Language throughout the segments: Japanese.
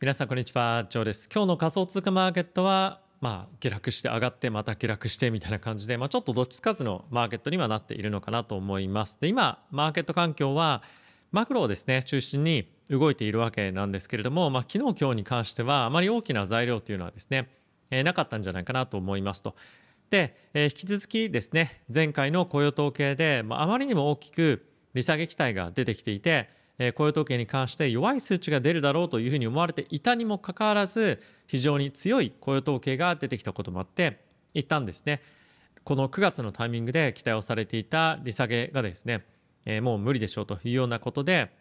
皆さんこんにちは、ジョーです。今日の仮想通貨マーケットは、まあ、下落して上がって、また下落してみたいな感じで、まあ、ちょっとどっちつかずのマーケットにはなっているのかなと思います。で、今、マーケット環境は、マクロをですね、中心に動いているわけなんですけれども、まあ、昨日、今日に関しては、あまり大きな材料というのはですね、えー、なかったんじゃないかなと思いますと。で、えー、引き続きですね、前回の雇用統計で、まあ、あまりにも大きく利下げ期待が出てきていて、えー、雇用統計に関して弱い数値が出るだろうというふうに思われていたにもかかわらず非常に強い雇用統計が出てきたこともあって一旦ですねこの9月のタイミングで期待をされていた利下げがですね、えー、もう無理でしょうというようなことで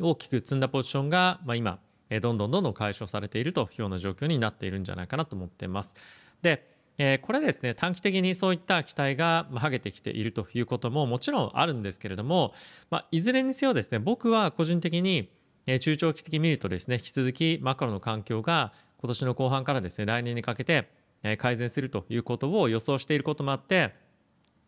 大きく積んだポジションが、まあ、今どんどんどんどん解消されているというような状況になっているんじゃないかなと思ってます。でえこれはですね、短期的にそういった期待が剥げてきているということももちろんあるんですけれども、まあ、いずれにせよですね、僕は個人的に、え中長期的に見るとですね、引き続きマカロの環境が今年の後半からですね、来年にかけて、え改善するということを予想していることもあって、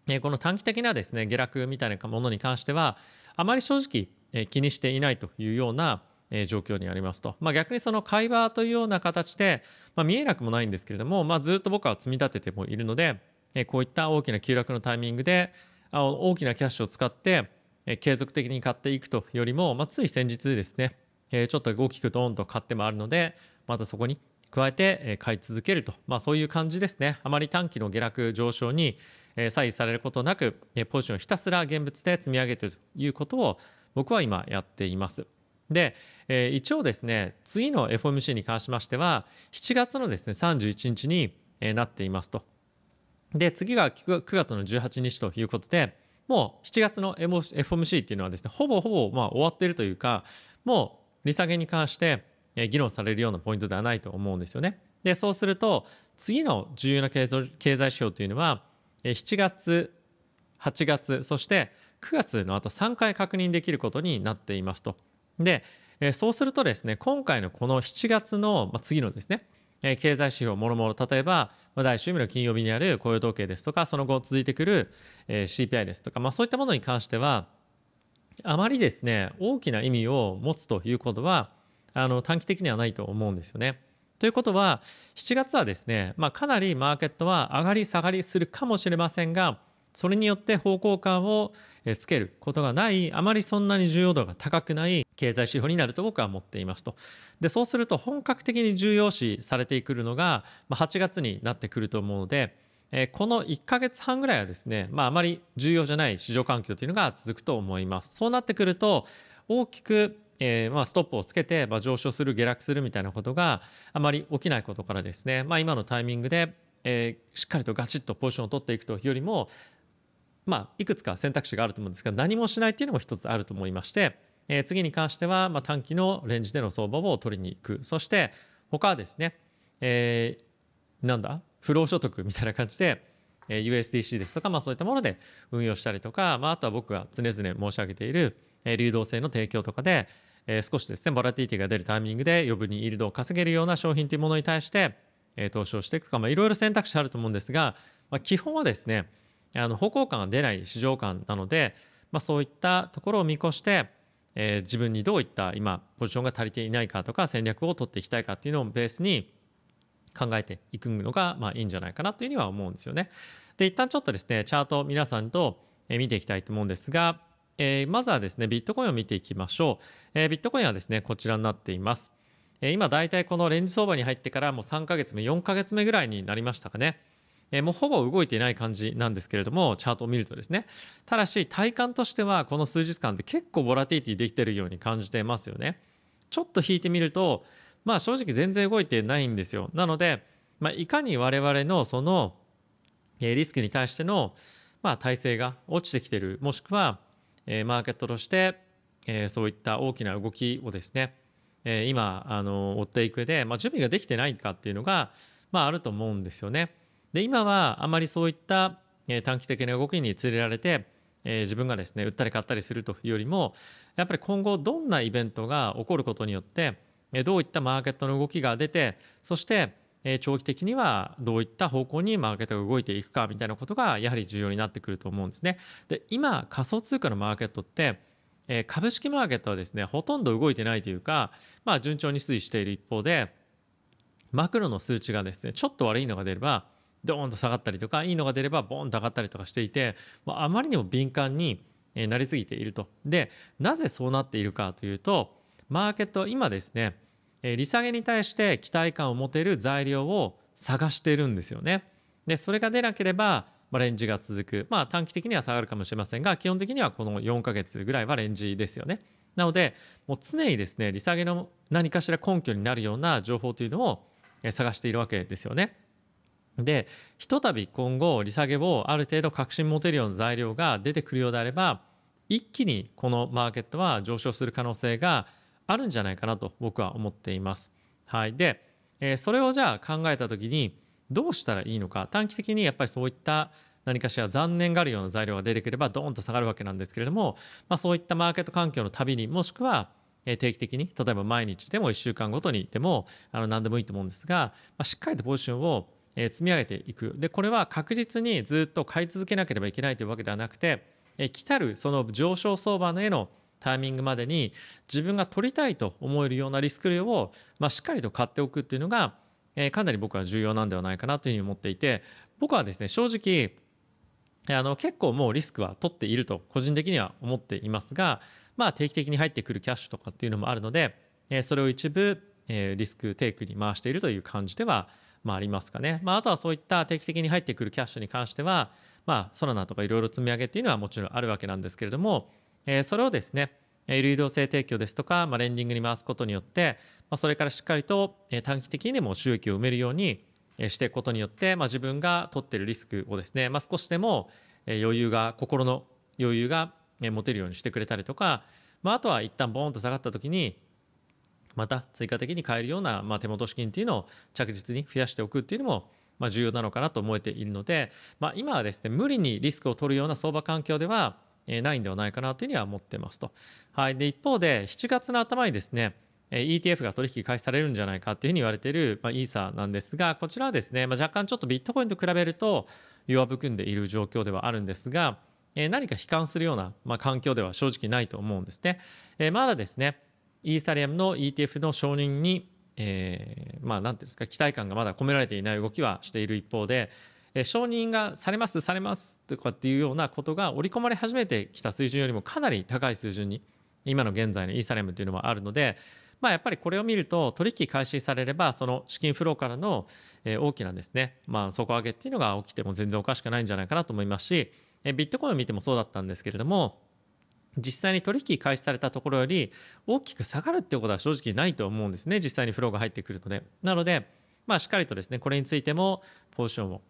えこの短期的なですね、下落みたいなものに関しては、あまり正直、え気にしていないというようなえ状況にありますと、まあ、逆にその会話というような形で、まあ、見えなくもないんですけれども、まあ、ずっと僕は積み立ててもいるので、えこういった大きな急落のタイミングであ大きなキャッシュを使って、え継続的に買っていくというよりも、まつい先日ですね、えちょっと大きくドーンと買ってもあるのでまたそこに加えて買い続けると、まあ、そういう感じですねあまり短期の下落上昇に左右されることなくポジションをひたすら現物で積み上げているということを僕は今やっています。で、えー、一応ですね次の FOMC に関しましては7月のですね31日に、えー、なっていますと。で次が 9, 9月の18日ということでもう7月の FOMC っていうのはですねほぼほぼまあ終わっているというかもう利下げに関して議論されるようなポイントではないと思うんですよね。でそうすると次の重要な経済指標というのは7月8月そして9月のあと3回確認できることになっていますと。で、えそうするとですね、今回のこの7月の、まあ、次のですね、え経済指標もろもろ、例えば、まあ、第1週目の金曜日にある雇用統計ですとか、その後続いてくる、え CPI ですとか、まあ、そういったものに関しては、あまりですね、大きな意味を持つということは、あの短期的にはないと思うんですよね。ということは、7月はですね、まあ、かなりマーケットは上がり下がりするかもしれませんが、それによって方向感をつけることがないあまりそんなに重要度が高くない経済指標になると僕は思っていますとでそうすると本格的に重要視されてくるのが8月になってくると思うのでこの1ヶ月半ぐらいはですね、まあ、あまり重要じゃない市場環境というのが続くと思います。そうなってくると大きくえー、まあストップをつけて、上昇する下落するみたいなことがあまり起きないことからですね、まあ、今のタイミングで、えー、しっかりとガチッとポジションを取っていくというよりもまあ、いくつか選択肢があると思うんですが何もしないっていうのも一つあると思いまして、えー、次に関しては、まあ、短期のレンジでの相場を取りに行くそして他はですね、えー、なんだ不労所得みたいな感じで、えー、USDC ですとか、まあ、そういったもので運用したりとか、まあ、あとは僕が常々申し上げている、えー、流動性の提供とかで、えー、少しですねボラティティが出るタイミングで余分にイールドを稼げるような商品というものに対して、えー、投資をしていくか、いろいろ選択肢あると思うんですが、まあ、基本はですねあの方向感が出ない市場感なので、まあ、そういったところを見越して、えー、自分にどういった今ポジションが足りていないかとか戦略を取っていきたいかっていうのをベースに考えていくのがまあいいんじゃないかなというふうには思うんですよね。で一旦ちょっとですねチャート皆さんと見ていきたいと思うんですが、えー、まずはですねビットコインを見ていきましょう、えー、ビットコインはですねこちらになっています、えー、今大体このレンジ相場に入ってからもう3ヶ月目4ヶ月目ぐらいになりましたかねえー、もうほぼ動いていない感じなんですけれども、チャートを見るとですね。ただし、体感としては、この数日間で結構ボラティティできてるように感じてますよね。ちょっと引いてみると、まあ正直全然動いてないんですよ。なので、まあ、いかに我々のその、えリスクに対しての、まあ、体制が落ちてきてる、もしくは、えマーケットとして、えそういった大きな動きをですね、え今、あの、追っていく上で、まあ、準備ができてないかっていうのが、まあ、あると思うんですよね。で今はあまりそういった短期的な動きに連れられて、え自分がですね売ったり買ったりするというよりもやっぱり今後どんなイベントが起こることによってどういったマーケットの動きが出てそして長期的にはどういった方向にマーケットが動いていくかみたいなことがやはり重要になってくると思うんですね。で今仮想通貨のマーケットって株式マーケットはですねほとんど動いてないというか、まあ、順調に推移している一方でマクロの数値がですねちょっと悪いのが出ればドーンと下がったりとかいいのが出ればボーンと上がったりとかしていて、まあ、まりにも敏感になりすぎていると。でなぜそうなっているかというとマーケットは今ですね利下げに対して期待感を持てる材料を探してるんですよね。でそれが出なければまレンジが続く。まあ、短期的には下がるかもしれませんが、基本的にはこの4ヶ月ぐらいはレンジですよね。なので、もう常にですね、利下げの何かしら根拠になるような情報というのを探しているわけですよね。でひとたび今後利下げをある程度確信持てるような材料が出てくるようであれば一気にこのマーケットは上昇する可能性があるんじゃないかなと僕は思っています。はい、で、えー、それをじゃあ考えた時にどうしたらいいのか短期的にやっぱりそういった何かしら残念があるような材料が出てくればドーンと下がるわけなんですけれども、まあ、そういったマーケット環境のたびにもしくは定期的に例えば毎日でも1週間ごとにでもあの何でもいいと思うんですが、まあ、しっかりとポジションをえ積み上げていくでこれは確実にずっと買い続けなければいけないというわけではなくて、え来たるその上昇相場のへのタイミングまでに自分が取りたいと思えるようなリスク量を、まあ、しっかりと買っておくっていうのが、えかなり僕は重要なんではないかなというふうに思っていて僕はですね正直あの結構もうリスクは取っていると個人的には思っていますが、まあ、定期的に入ってくるキャッシュとかっていうのもあるので、えそれを一部、えリスクテイクに回しているという感じではまあ、ありますかね。まあ、あとはそういった定期的に入ってくるキャッシュに関しては、まあ、ソラナとかいろいろ積み上げっていうのはもちろんあるわけなんですけれども、えー、それをですね、流動性提供ですとか、まあ、レンディングに回すことによって、まあ、それからしっかりと短期的にも収益を埋めるようにしていくことによって、まあ、自分が取ってるリスクをですね、まあ、少しでも余裕が、心の余裕が持てるようにしてくれたりとか、まあ、あとは一旦ボーンと下がった時に、また追加的に買えるような、まあ、手元資金っていうのを着実に増やしておくっていうのもまあ、重要なのかなと思えているので、まあ、今はですね無理にリスクを取るような相場環境ではないんではないかなというふうには思ってますと。はい、で一方で7月の頭にですね ETF が取引開始されるんじゃないかというふうに言われている、まあ、イーサなんですがこちらはですね、まあ、若干ちょっとビットコインと比べると弱含んでいる状況ではあるんですが何か悲観するような、まあ、環境では正直ないと思うんですね。まだですねイーサリアムの ETF の承認に、えー、まあ、なんていうんですか、期待感がまだ込められていない動きはしている一方で、えー、承認がされます、されますとかっていうようなことが織り込まれ始めてきた水準よりもかなり高い水準に、今の現在のイーサリアムというのはあるので、まあ、やっぱりこれを見ると取引開始されればその資金フローからの大きなですね、まあ、底上げっていうのが起きても全然おかしくないんじゃないかなと思いますしビットコインを見てもそうだったんですけれども実際に取引開始されたところより大きく下がるっていうことは正直ないと思うんですね実際にフローが入ってくるのでなのでまあしっかりとですねこれについてもポーションを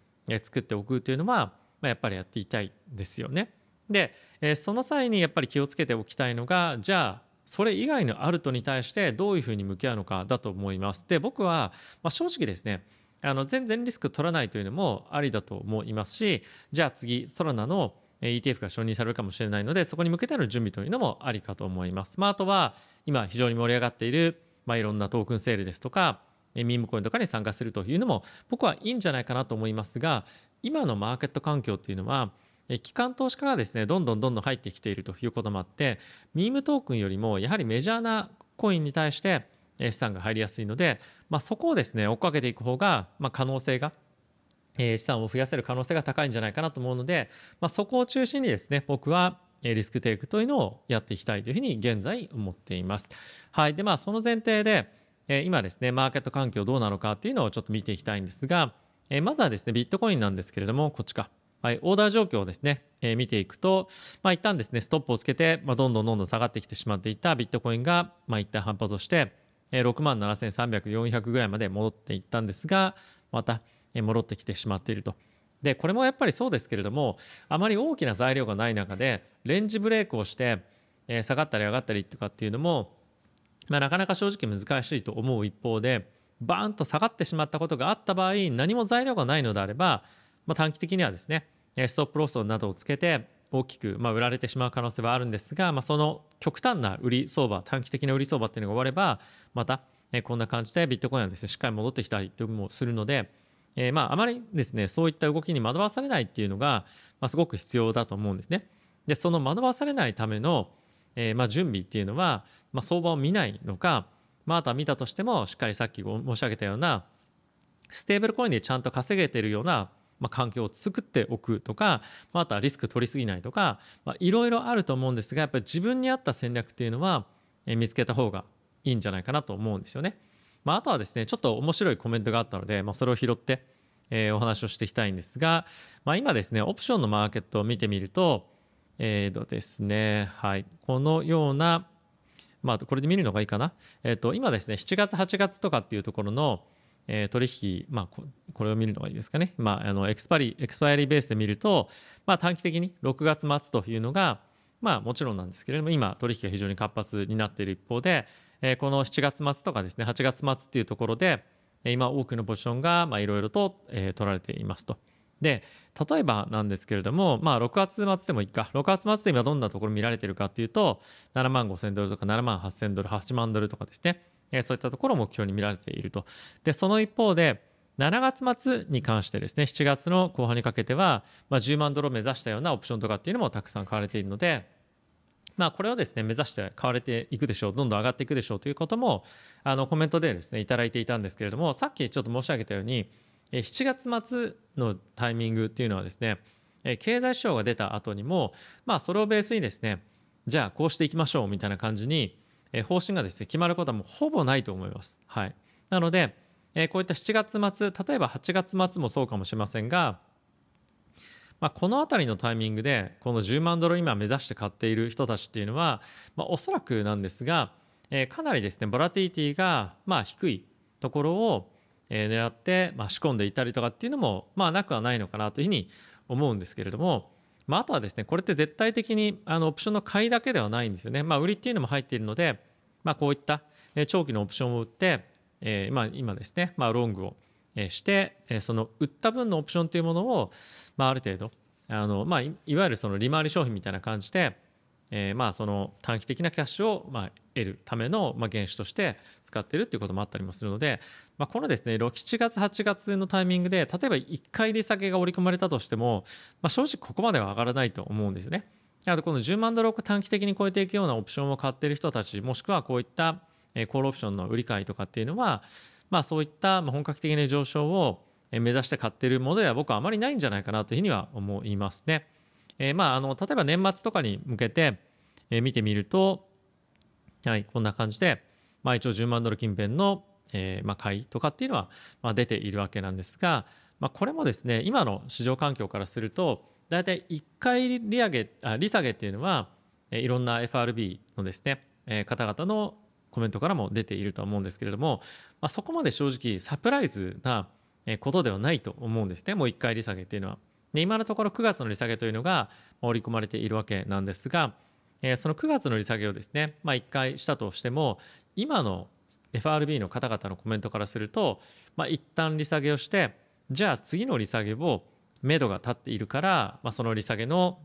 作っておくというのは、まあ、やっぱりやっていたいですよねでその際にやっぱり気をつけておきたいのがじゃあそれ以外のアルトに対してどういうふうに向き合うのかだと思いますで僕は、まあ、正直ですねあの全然リスク取らないというのもありだと思いますしじゃあ次ソラナの ETF が承認されるかもしれないので、そこに向けての準備というのもありかと思います。まあ、あとは、今非常に盛り上がっている、まあ、いろんなトークンセールですとか、ミームコインとかに参加するというのも、僕はいいんじゃないかなと思いますが、今のマーケット環境っていうのは、機関投資家がですね、どんどんどんどん入ってきているということもあって、ミームトークンよりも、やはりメジャーなコインに対して資産が入りやすいので、まあ、そこをですね、追っかけていく方が、まあ、可能性がえ資産を増やせる可能性が高いんじゃないかなと思うので、まあ、そこを中心にですね、僕はリスクテイクというのをやっていきたいというふうに現在思っています。はい。で、まあ、その前提で、え今ですね、マーケット環境どうなのかっていうのをちょっと見ていきたいんですが、えまずはですね、ビットコインなんですけれども、こっちか。はい、オーダー状況をですね、え見ていくと、まあ、一旦ですね、ストップをつけて、まあ、どんどんどんどん下がってきてしまっていたビットコインが、まあ、一旦反発をして、え万7 3 0 0 400ぐらいまで戻っていったんですが、また、戻ってきてしまっていると。でこれもやっぱりそうですけれどもあまり大きな材料がない中でレンジブレイクをして、え下がったり上がったりとかっていうのも、まあ、なかなか正直難しいと思う一方でバーンと下がってしまったことがあった場合何も材料がないのであれば、まあ、短期的にはですねストップロスなどをつけて大きく、ま売られてしまう可能性はあるんですが、まあ、その極端な売り相場短期的な売り相場っていうのが終わればまたこんな感じでビットコインはですねしっかり戻ってきたりともするのでえー、まあ、あまりですね、そういった動きに惑わされないっていうのが、まあ、すごく必要だと思うんですね。で、その惑わされないための、えー、まあ、準備っていうのは、まあ、相場を見ないのか、まあ、あとは見たとしても、しっかりさっき申し上げたような、ステーブルコインでちゃんと稼げてるような、まあ、環境を作っておくとか、まあ、あとはリスク取りすぎないとか、まいろいろあると思うんですが、やっぱり自分に合った戦略っていうのは、え見つけた方がいいんじゃないかなと思うんですよね。まあ、あとはですね、ちょっと面白いコメントがあったので、まあ、それを拾って、えー、お話をしていきたいんですが、まあ、今ですね、オプションのマーケットを見てみると、えーとですね、はい、このような、まあ、これで見るのがいいかな。えっ、ー、と、今ですね、7月、8月とかっていうところの、えー、取引、まあ、これを見るのがいいですかね。まあ、あのエクスパリ、エクスパイリーベースで見ると、まあ、短期的に6月末というのが、まあ、もちろんなんですけれども、今、取引が非常に活発になっている一方で、えこの7月末とかですね8月末っていうところで今多くのポジションがいろいろと、え取られていますと。で例えばなんですけれども、まあ、6月末でもいいか6月末で今どんなところ見られてるかっていうと7万5000ドルとか7万8000ドル8万ドルとかですね、えそういったところを目標に見られているとでその一方で7月末に関してですね7月の後半にかけては、まあ、10万ドルを目指したようなオプションとかっていうのもたくさん買われているのでまあ、これをですね目指して買われていくでしょうどんどん上がっていくでしょうということもあのコメントでですねいただいていたんですけれどもさっきちょっと申し上げたように7月末のタイミングっていうのはですね経済指標が出た後にも、まあ、それをベースにですねじゃあこうしていきましょうみたいな感じに方針がですね決まることはもうほぼないと思います。はい、なのでこういった7月末例えば8月末もそうかもしれませんがまあ、この辺りのタイミングでこの10万ドル今目指して買っている人たちっていうのは、まあ、おそらくなんですが、えー、かなりですねボラティティがまあ低いところを狙ってまあ仕込んでいたりとかっていうのもまあなくはないのかなというふうに思うんですけれども、まあ、あとはですねこれって絶対的にあのオプションの買いだけではないんですよね、まあ、売りっていうのも入っているので、まあ、こういった長期のオプションを売って、えー、ま今ですね、まあ、ロングをしてその売った分のオプションというものを、まあ、ある程度あの、まあ、いわゆるその利回り商品みたいな感じで、えー、まあその短期的なキャッシュをまあ得るための原資として使っているということもあったりもするので、まあ、このですね7月8月のタイミングで例えば1回利下げが織り込まれたとしても、まあ、正直ここまでは上がらないと思うんですね。あとこの10万ドルを短期的に超えていくようなオプションを買っている人たちもしくはこういったコールオプションの売り買いとかっていうのは、まあ、そういった本格的な上昇を目指して買ってるものでは僕はあまりないんじゃないかなというふうには思いますね。えー、まああの例えば年末とかに向けて、え見てみると、はい、こんな感じで、まあ、一応10万ドル近辺の、えーまあ、買いとかっていうのは、まあ、出ているわけなんですが、まあ、これもですね今の市場環境からすると大体1回利上げあ利下げっていうのは、えいろんな FRB のですね、え方々のコメントからも出ていると思うんですけれども、まあ、そこまで正直サプライズなことではないと思うんですねもう1回利下げというのは。で今のところ9月の利下げというのが織り込まれているわけなんですが、えその9月の利下げをですね、まあ、1回したとしても今の FRB の方々のコメントからすると、まあ、一旦利下げをしてじゃあ次の利下げを目処が立っているから、まあ、その利下げの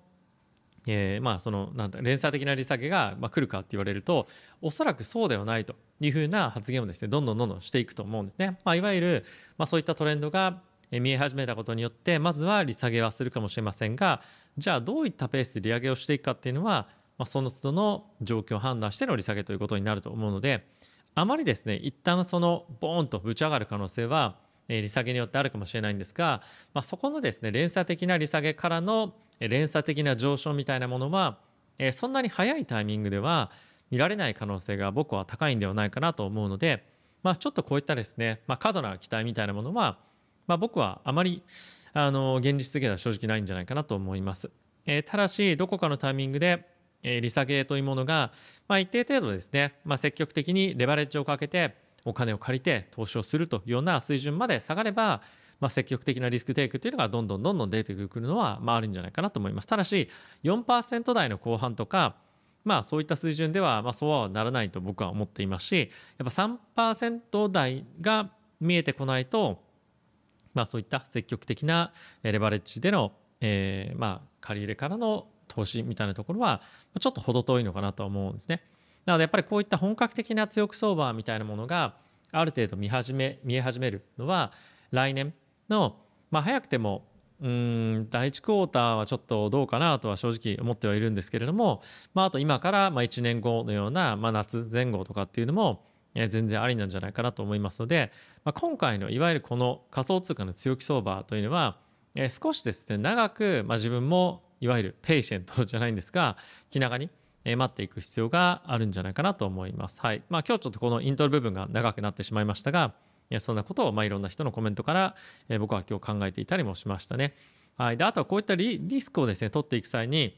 えー、まあそのなんだ連鎖的な利下げがまあ来るかって言われるとおそらくそうではないというふうな発言をですねどんどんどんどんしていくと思うんですね。まあ、いわゆるまあそういったトレンドが見え始めたことによってまずは利下げはするかもしれませんがじゃあどういったペースで利上げをしていくかっていうのは、まあ、その都度の状況を判断しての利下げということになると思うのであまりですね一旦そのボーンとぶち上がる可能性はえ利下げによってあるかもしれないんですが、まあ、そこのですね連鎖的な利下げからの連鎖的な上昇みたいなものは、えそんなに早いタイミングでは見られない可能性が僕は高いんではないかなと思うので、まあ、ちょっとこういったですね、まあ、過度な期待みたいなものは、まあ、僕はあまりあの現実的では正直ないんじゃないかなと思います。えただしどこかのタイミングで、え利下げというものが、まあ、一定程度ですね、まあ、積極的にレバレッジをかけてお金を借りて投資をするというような水準まで下がれば、まあ、積極的なリスクテイクというのがどんどんどんどん出てくるのは、まあ、あるんじゃないかなと思います。ただし4%台の後半とかまあそういった水準では、まあ、そうはならないと僕は思っていますしやっぱ3%台が見えてこないと、まあ、そういった積極的なレバレッジでの、えまあ借り入れからの投資みたいなところはちょっと程遠いのかなとは思うんですね。なのでやっぱりこういった本格的な強く相場みたいなものがある程度見始め見え始めるのは来年の、まあ、早くてもうん第1クォーターはちょっとどうかなとは正直思ってはいるんですけれども、まあ、あと今からまあ1年後のような、まあ、夏前後とかっていうのも全然ありなんじゃないかなと思いますので、まあ、今回のいわゆるこの仮想通貨の強気相場というのは、え少しですね長く、まあ、自分もいわゆるペイシェントじゃないんですが気長にえ待っていく必要があるんじゃないかなと思います。はい。まあ、今日ちょっとこのイントロ部分が長くなってしまいましたが、いやそんなことを、まあ、いろんな人のコメントから、え僕は今日考えていたりもしましたね。はい。で、あとはこういったリリスクをですね、取っていく際に、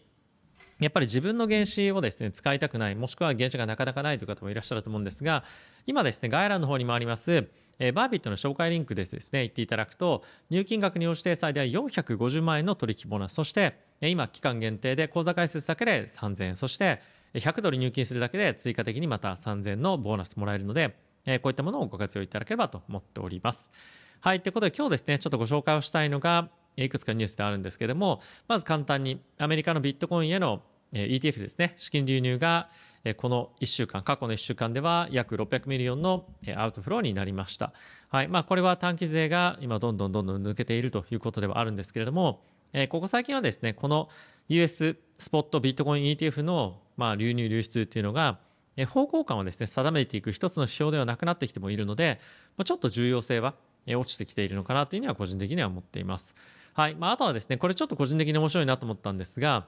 やっぱり自分の原資をですね、使いたくない、もしくは原資がなかなかないという方もいらっしゃると思うんですが、今ですね、概要欄の方にもあります、えバービットの紹介リンクでですね、行っていただくと、入金額に応じて最大450万円の取引ボーナス、そして、今、期間限定で口座開設だけで3000円、そして、100ドル入金するだけで追加的にまた3000円のボーナスもらえるので、えこういったものをご活用いただければと思っております。はい、ということで今日ですね、ちょっとご紹介をしたいのが、いくつかニュースであるんですけども、まず簡単にアメリカのビットコインへの ETF ですね、資金流入がこの1週間、過去の1週間では約600ミリオンのアウトフローになりました。はいまあ、これは短期税が今どんどんどんどん抜けているということではあるんですけれども、ここ最近はですね、この US スポットビットコイン ETF のまあ流入流出というのが、方向感をですね、定めていく一つの指標ではなくなってきてもいるので、ちょっと重要性は落ちてきているのかなというのは個人的には思っています。はい。まあ、あとはですね、これちょっと個人的に面白いなと思ったんですが、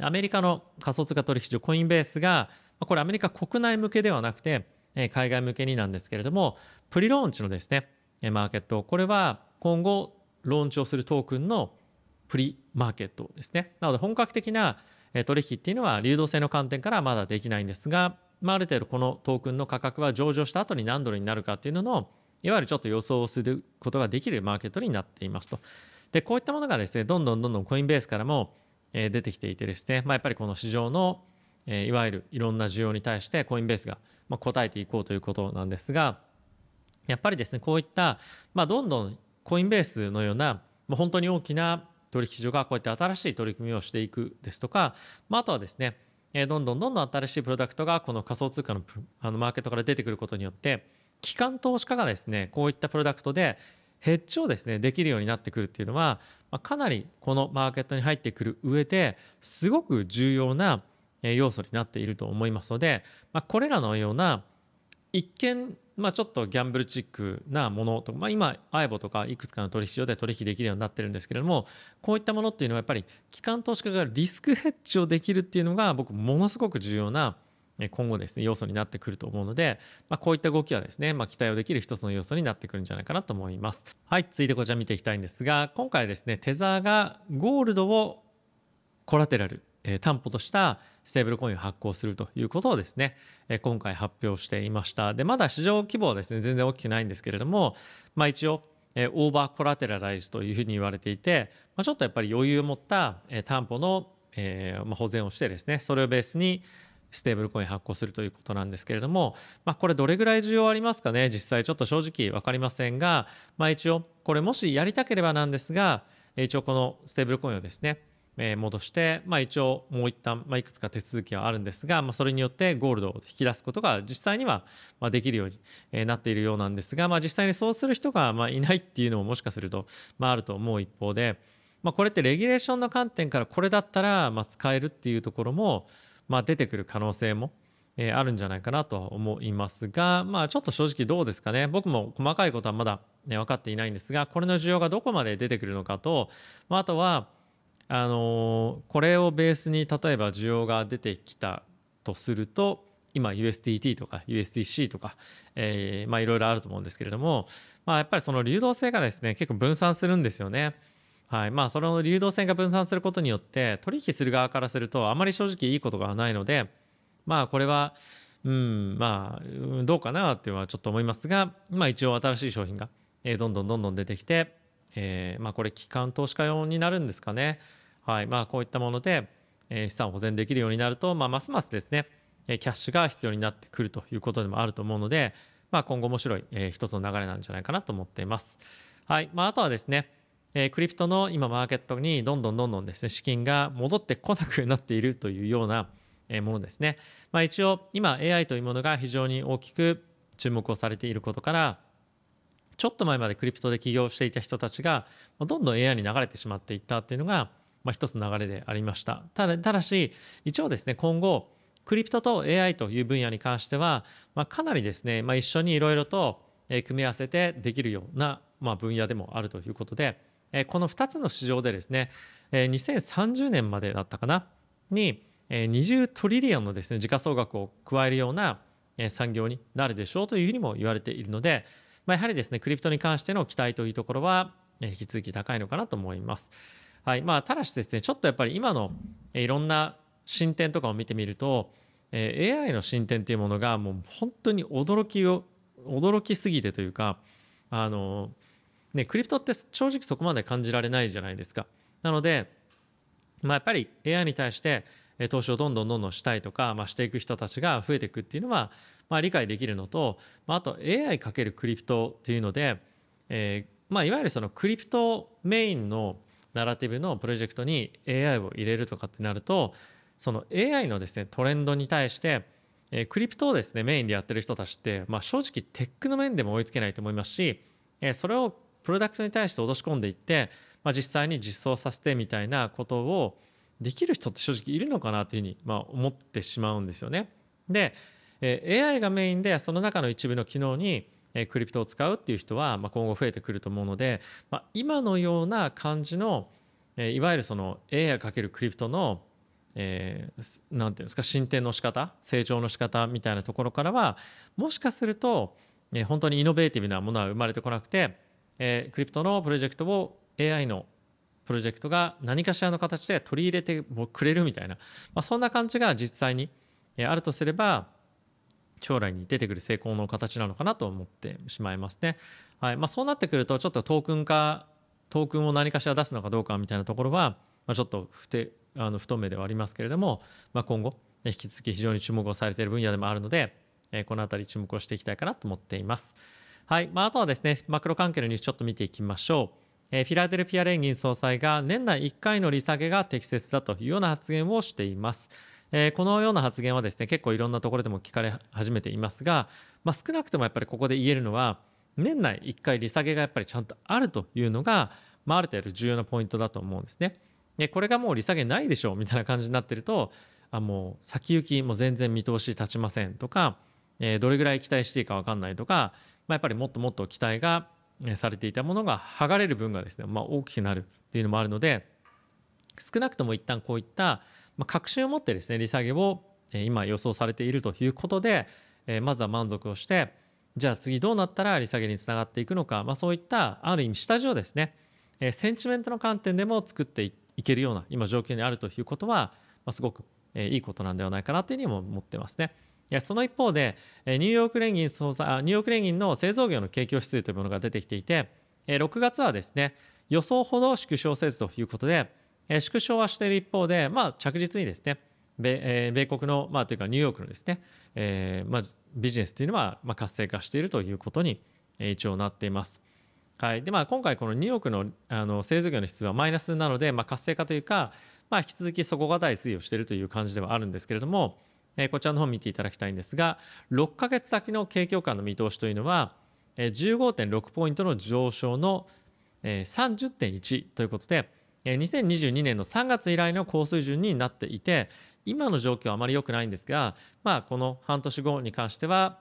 アメリカの仮想通貨取引所コインベースが、これアメリカ国内向けではなくて、海外向けになんですけれども、プリローンチのですね、マーケット、これは今後ローンチをするトークンのプリマーケットですね。なので本格的な取引っていうのは流動性の観点からまだできないんですが、まあ、ある程度このトークンの価格は上場した後に何ドルになるかっていうのの、いわゆるちょっと予想をすることができるマーケットになっていますと。で、こういったものがですね、どんどんどんどんコインベースからもえ出てきていてですね、まあ、やっぱりこの市場の、えいわゆるいろんな需要に対してコインベースが、ま答えていこうということなんですがやっぱりですねこういった、まあ、どんどんコインベースのような、ま本当に大きな取引所がこうやって新しい取り組みをしていくですとか、まあ、あとはですねどんどんどんどん新しいプロダクトがこの仮想通貨のあのマーケットから出てくることによって機関投資家がですねこういったプロダクトでヘッジをですねできるようになってくるっていうのは、まかなりこのマーケットに入ってくる上ですごく重要な要素になっていると思いますので、まあ、これらのような一見、まあ、ちょっとギャンブルチックなものとか、まあ、今、AIBO とかいくつかの取引所で取引できるようになってるんですけれども、こういったものっていうのはやっぱり機関投資家がリスクヘッジをできるっていうのが僕ものすごく重要な今後ですね、要素になってくると思うので、まあ、こういった動きはですね、まあ、期待をできる一つの要素になってくるんじゃないかなと思います。はい、続いてこちら見ていきたいんですが、今回ですね、テザーがゴールドをコラテラル、え担保としたステーブルコインを発行するということをですね、え今回発表していました。で、まだ市場規模はですね、全然大きくないんですけれども、まあ一応、えオーバーコラテラライズというふうに言われていて、まあ、ちょっとやっぱり余裕を持った、え担保の、えま保全をしてですね、それをベースに、ステーブルコイン発行するということなんですけれども、まあ、これどれぐらい需要ありますかね実際ちょっと正直分かりませんが、まあ、一応これもしやりたければなんですが一応このステーブルコインをですねえ戻して、まあ、一応もう一旦、まあ、いくつか手続きはあるんですが、まあ、それによってゴールドを引き出すことが実際には、まできるようになっているようなんですが、まあ、実際にそうする人が、まいないっていうのももしかすると、まあ、ると思う一方で、まこれってレギュレーションの観点からこれだったら、ま使えるっていうところも、まあ、出てくる可能性も、えー、あるんじゃないかなと思いますが、まあ、ちょっと正直どうですかね僕も細かいことはまだ、ね、分かっていないんですがこれの需要がどこまで出てくるのかと、まあ、あとはあのー、これをベースに例えば需要が出てきたとすると今 USDT とか USDC とか、えまいろいろあると思うんですけれども、まあ、やっぱりその流動性がですね結構分散するんですよね。はいまあ、その流動性が分散することによって取引する側からするとあまり正直いいことがないのでまあこれはうんまあどうかなっていうのはちょっと思いますが、まあ、一応新しい商品が、えどんどんどんどん出てきて、えー、まあ、これ機関投資家用になるんですかね、はいまあ、こういったもので、え資産を保全できるようになると、まあ、ますますですねキャッシュが必要になってくるということでもあると思うので、まあ、今後面白い、えー、一つの流れなんじゃないかなと思っています。はいまあ、あとはですねえー、クリプトの今マーケットにどんどんどんどんですね資金が戻ってこなくなっているというようなものですね、まあ、一応今 AI というものが非常に大きく注目をされていることからちょっと前までクリプトで起業していた人たちがどんどん AI に流れてしまっていったっていうのが、まあ、一つ流れでありましたただただし一応ですね今後クリプトと AI という分野に関しては、まあ、かなりですね、まあ、一緒にいろいろと組み合わせてできるような、まあ、分野でもあるということで、えこの2つの市場でですね、え2030年までだったかなに、え20トリリオンのですね時価総額を加えるような、え産業になるでしょうというふうにも言われているので、まやはりですねクリプトに関しての期待というところは、え引き続き高いのかなと思います。はいまあ、ただしですねちょっとやっぱり今のいろんな進展とかを見てみると、え AI の進展というものがもう本当に驚きを驚きすぎてというかあのね、クリプトって正直そこまで感じられないじゃないですか。なので、まあ、やっぱり AI に対して投資をどんどんどんどんしたいとか、まあ、していく人たちが増えていくっていうのは、まあ、理解できるのと、まあ、あと AI× クリプトっていうので、えーまあ、いわゆるそのクリプトメインのナラティブのプロジェクトに AI を入れるとかってなるとその AI のですねトレンドに対してえクリプトをですねメインでやってる人たちって、まあ、正直テックの面でも追いつけないと思いますし、えそれをプロダクトに対して脅し込んでいって、まあ、実際に実装させてみたいなことをできる人って正直いるのかなというふうに、まあ、思ってしまうんですよね。で、え AI がメインでその中の一部の機能にクリプトを使うっていう人は、まあ、今後増えてくると思うので、まあ、今のような感じのいわゆるその AI かけるクリプトのえー、ていうんですか進展の仕方成長の仕方みたいなところからはもしかすると、え本当にイノベーティブなものは生まれてこなくてえー、クリプトのプロジェクトを AI のプロジェクトが何かしらの形で取り入れてくれるみたいな、まあ、そんな感じが実際にあるとすれば将来に出てくる成功の形なのかなと思ってしまいますね。はいまあ、そうなってくるとちょっとトークン化トークンを何かしら出すのかどうかみたいなところは、まあ、ちょっと不てあの不透明ではありますけれども、まあ、今後引き続き非常に注目をされている分野でもあるのでこの辺り注目をしていきたいかなと思っています。はい。まあ、あとはですね、マクロ関係のニュースちょっと見ていきましょう。えフィラデルフィア連銀総裁が年内1回の利下げが適切だというような発言をしています。えこのような発言はですね結構いろんなところでも聞かれ始めていますが、まあ、少なくともやっぱりここで言えるのは年内1回利下げがやっぱりちゃんとあるというのが、まあ、ある程度重要なポイントだと思うんですね。でこれがもう利下げないでしょうみたいな感じになってるとあもう先行きも全然見通し立ちませんとか、えどれぐらい期待していいか分かんないとかまあ、やっぱりもっともっと期待がされていたものが剥がれる分がですね、まあ、大きくなるっていうのもあるので少なくとも一旦こういった、まあ、確信を持ってですね利下げを今予想されているということでまずは満足をしてじゃあ次どうなったら利下げにつながっていくのか、まあ、そういったある意味下地をですねセンチメントの観点でも作っていけるような今状況にあるということは、まあ、すごくいいことなんではないかなというふうにも思ってますね。いやその一方でニューヨーク連銀総裁ニューヨーク連銀の製造業の景況指数というものが出てきていて6月はですね予想ほど縮小せずということで縮小はしている一方で、まあ、着実にですね米米国の、まあ、というかニューヨークのですね、えーまあ、ビジネスというのは、まあ、活性化しているということに一応なっています。はいでまあ、今回、このニューヨークのあの製造業の指数はマイナスなので、まあ、活性化というか、まあ、引き続き底堅い推移をしているという感じではあるんですけれども、えこちらの方見ていただきたいんですが、6ヶ月先の景況感の見通しというのは、え15.6ポイントの上昇の、え30.1ということで、え2022年の3月以来の高水準になっていて、今の状況はあまり良くないんですが、まあ、この半年後に関しては、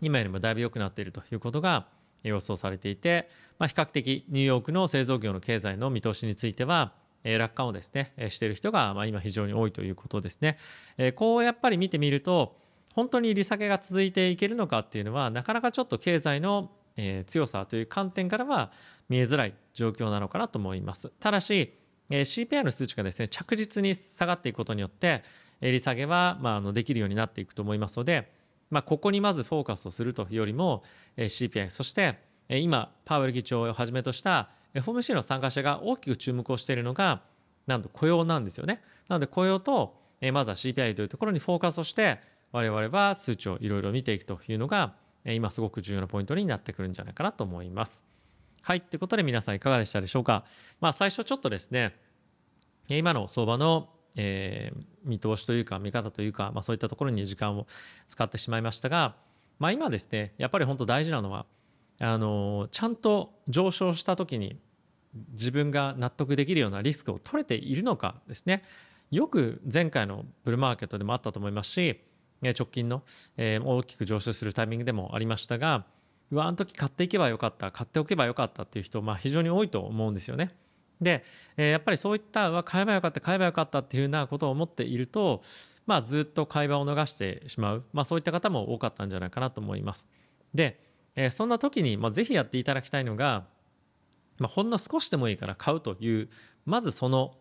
今よりもだいぶ良くなっているということが予想されていて、まあ、比較的ニューヨークの製造業の経済の見通しについては、え楽観をですね、えしている人が、ま今非常に多いということですね。えこうやっぱり見てみると、本当に利下げが続いていけるのかっていうのは、なかなかちょっと経済の、え強さという観点からは見えづらい状況なのかなと思います。ただし、え CPI の数値がですね、着実に下がっていくことによって、え利下げは、まあ、あのできるようになっていくと思いますので、まあ、ここにまずフォーカスをするというよりも、え CPI、そして、え今、パウエル議長をはじめとした FOMC の参加者が大きく注目をしているのが、なんと雇用なんですよね。なので雇用と、えまずは CPI というところにフォーカスをして、我々は数値をいろいろ見ていくというのが、え今すごく重要なポイントになってくるんじゃないかなと思います。はい。ということで皆さんいかがでしたでしょうか。まあ最初ちょっとですね、今の相場のえー、見通しというか見方というか、まあ、そういったところに時間を使ってしまいましたが、まあ、今ですねやっぱり本当大事なのはあのちゃんと上昇した時に自分が納得できるようなリスクを取れているのかですねよく前回のブルーマーケットでもあったと思いますし直近の、え大きく上昇するタイミングでもありましたがうわあの時買っていけばよかった買っておけばよかったっていう人、まあ、非常に多いと思うんですよね。で、えやっぱりそういった買えばよかった買えばよかったっていうようなことを思っていると、まあ、ずっと会話を逃してしまう、まあ、そういった方も多かったんじゃないかなと思います。でえそんな時に、まあ、ぜひやっていただきたいのが、まあ、ほんの少しでもいいから買うという、まずその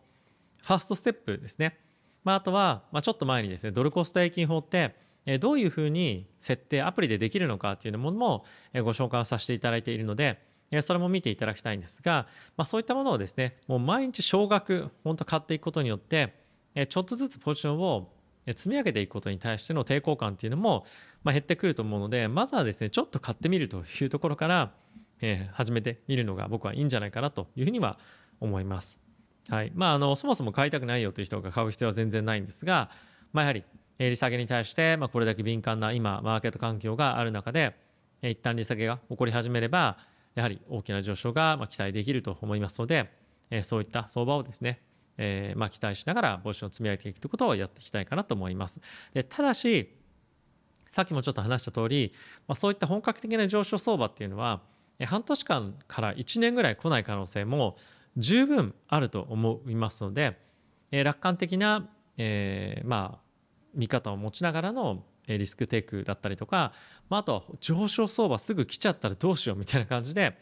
ファーストステップですね。まあ、あとは、まあ、ちょっと前にですね、ドルコスト平均法って、えどういうふうに設定、アプリでできるのかっていうものも、えご紹介をさせていただいているので、えそれも見ていただきたいんですが、まあ、そういったものをですね、もう毎日少額、本当買っていくことによって、えちょっとずつポジションを積み上げていくことに対しての抵抗感っていうのも、まあ、減ってくると思うのでまずはですねちょっと買ってみるというところから、えー、始めてみるのが僕はいいんじゃないかなというふうには思います。はいまあ、あのそもそも買いたくないよという人が買う必要は全然ないんですが、まあ、やはり利下げに対して、まあ、これだけ敏感な今マーケット環境がある中で一旦利下げが起こり始めればやはり大きな上昇が期待できると思いますのでそういった相場をですねえー、まあ、期待しながら募集を積み上げていくということをやっていきたいかなと思います。でただしさっきもちょっと話した通り、まあ、そういった本格的な上昇相場っていうのは半年間から1年ぐらい来ない可能性も十分あると思いますので、えー、楽観的な、えー、まあ見方を持ちながらのリスクテイクだったりとか、まあ、あとは上昇相場すぐ来ちゃったらどうしようみたいな感じで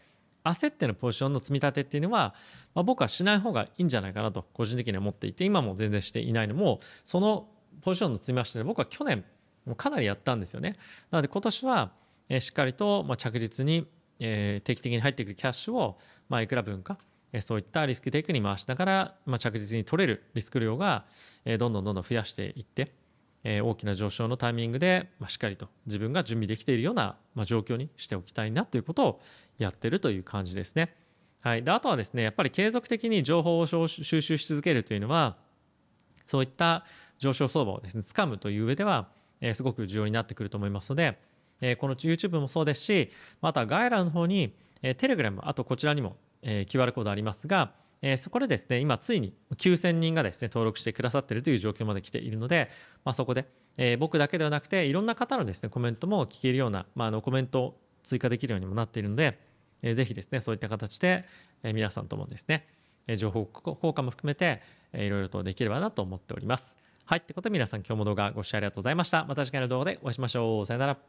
焦ってのポジションの積み立てっていうのは、まあ、僕はしない方がいいんじゃないかなと個人的には思っていて今も全然していないのもそのポジションの積み増しで僕は去年もかなりやったんですよねなので今年はしっかりと、ま着実に、え定期的に入ってくるキャッシュを、まあ、いくら分かそういったリスクテイクに回しながら、まあ、着実に取れるリスク量がどんどんどんどん増やしていってえ大きな上昇のタイミングで、ましっかりと自分が準備できているような、ま状況にしておきたいなということをやってるという感じですね。はい、であとはですねやっぱり継続的に情報を収集し続けるというのはそういった上昇相場をですね掴むという上では、えすごく重要になってくると思いますので、えこの YouTube もそうですしまた概要欄の方に、え Telegram あとこちらにも、え QR コードありますがえー、そこでですね、今ついに9000人がですね、登録してくださっているという状況まで来ているので、まあ、そこで、えー、僕だけではなくて、いろんな方のですね、コメントも聞けるような、まあ、あのコメントを追加できるようにもなっているので、えー、ぜひですね、そういった形で、え皆さんともですね、え情報効果も含めて、えいろいろとできればなと思っております。はい、ってことで皆さん今日も動画ご視聴ありがとうございました。また次回の動画でお会いしましょう。さよなら。